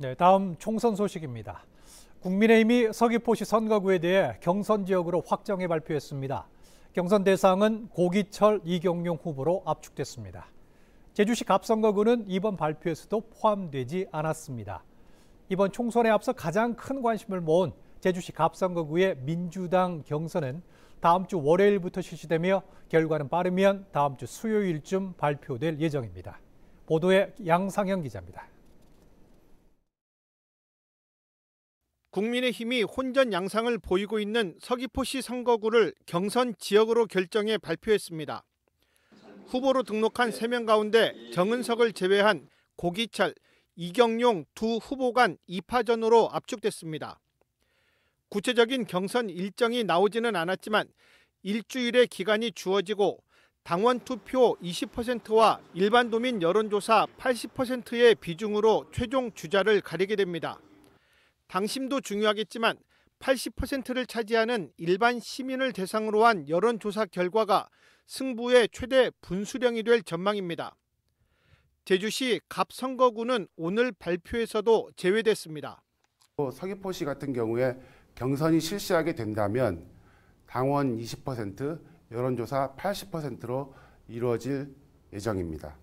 네, 다음 총선 소식입니다. 국민의힘이 서귀포시 선거구에 대해 경선 지역으로 확정해 발표했습니다. 경선 대상은 고기철, 이경용 후보로 압축됐습니다. 제주시 갑선거구는 이번 발표에서도 포함되지 않았습니다. 이번 총선에 앞서 가장 큰 관심을 모은 제주시 갑선거구의 민주당 경선은 다음 주 월요일부터 실시되며 결과는 빠르면 다음 주 수요일쯤 발표될 예정입니다. 보도에 양상현 기자입니다. 국민의힘이 혼전 양상을 보이고 있는 서귀포시 선거구를 경선 지역으로 결정해 발표했습니다. 후보로 등록한 3명 가운데 정은석을 제외한 고기철, 이경용 두 후보 간 2파전으로 압축됐습니다. 구체적인 경선 일정이 나오지는 않았지만 일주일의 기간이 주어지고 당원 투표 20%와 일반 도민 여론조사 80%의 비중으로 최종 주자를 가리게 됩니다. 당심도 중요하겠지만 80%를 차지하는 일반 시민을 대상으로 한 여론조사 결과가 승부의 최대 분수령이 될 전망입니다. 제주시 갑선거구는 오늘 발표에서도 제외됐습니다. 서귀포시 같은 경우에 경선이 실시하게 된다면 당원 20%, 여론조사 80%로 이루어질 예정입니다.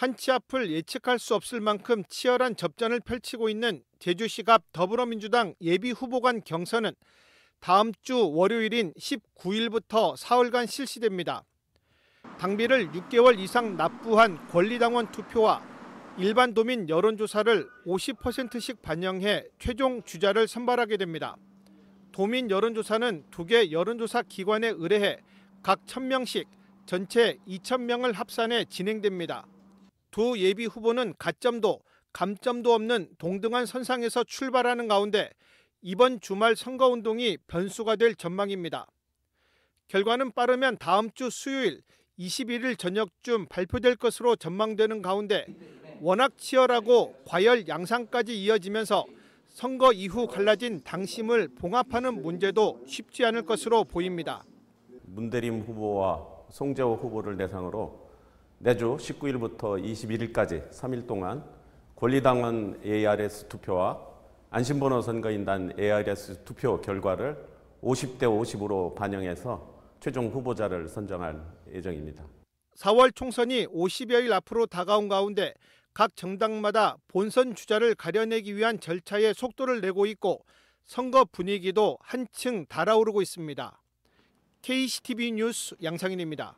한치 앞을 예측할 수 없을 만큼 치열한 접전을 펼치고 있는 제주시가 더불어민주당 예비 후보 간 경선은 다음 주 월요일인 19일부터 사흘간 실시됩니다. 당비를 6개월 이상 납부한 권리당원 투표와 일반 도민 여론조사를 50%씩 반영해 최종 주자를 선발하게 됩니다. 도민 여론조사는 두 개 여론조사 기관에 의뢰해 각 1000명씩 전체 2000명을 합산해 진행됩니다. 두 예비 후보는 가점도 감점도 없는 동등한 선상에서 출발하는 가운데 이번 주말 선거운동이 변수가 될 전망입니다. 결과는 빠르면 다음 주 수요일 21일 저녁쯤 발표될 것으로 전망되는 가운데 워낙 치열하고 과열 양상까지 이어지면서 선거 이후 갈라진 당심을 봉합하는 문제도 쉽지 않을 것으로 보입니다. 문대림 후보와 송재호 후보를 대상으로 내주 19일부터 21일까지 3일 동안 권리당원 ARS 투표와 안심번호 선거인단 ARS 투표 결과를 50대 50으로 반영해서 최종 후보자를 선정할 예정입니다. 4월 총선이 50여일 앞으로 다가온 가운데 각 정당마다 본선 주자를 가려내기 위한 절차에 속도를 내고 있고 선거 분위기도 한층 달아오르고 있습니다. KCTV 뉴스 양상인입니다.